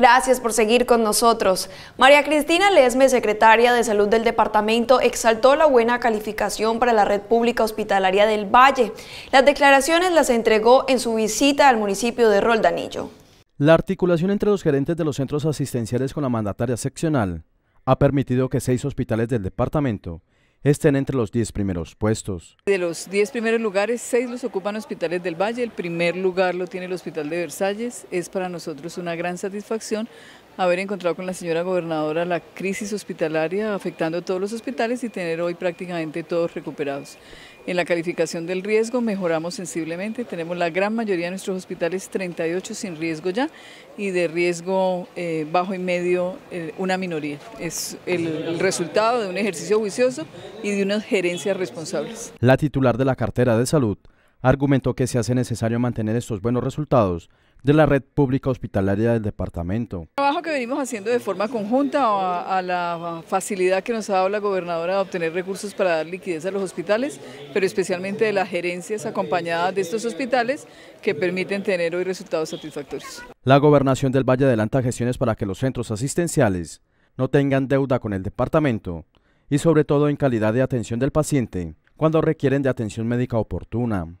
Gracias por seguir con nosotros. María Cristina Lesme, secretaria de Salud del Departamento, exaltó la buena calificación para la red pública hospitalaria del Valle. Las declaraciones las entregó en su visita al municipio de Roldanillo. La articulación entre los gerentes de los centros asistenciales con la mandataria seccional ha permitido que seis hospitales del departamento estén entre los 10 primeros puestos. De los 10 primeros lugares, 6 los ocupan hospitales del Valle, el primer lugar lo tiene el Hospital de Versalles, es para nosotros una gran satisfacción haber encontrado con la señora gobernadora la crisis hospitalaria afectando a todos los hospitales y tener hoy prácticamente todos recuperados. En la calificación del riesgo mejoramos sensiblemente, tenemos la gran mayoría de nuestros hospitales 38 sin riesgo ya y de riesgo eh, bajo y medio eh, una minoría. Es el, el resultado de un ejercicio juicioso y de unas gerencias responsables. La titular de la cartera de salud argumentó que se hace necesario mantener estos buenos resultados de la red pública hospitalaria del departamento. El trabajo que venimos haciendo de forma conjunta a, la facilidad que nos ha dado la gobernadora de obtener recursos para dar liquidez a los hospitales, pero especialmente de las gerencias acompañadas de estos hospitales que permiten tener hoy resultados satisfactorios. La gobernación del Valle adelanta gestiones para que los centros asistenciales no tengan deuda con el departamento y sobre todo en calidad de atención del paciente cuando requieren de atención médica oportuna.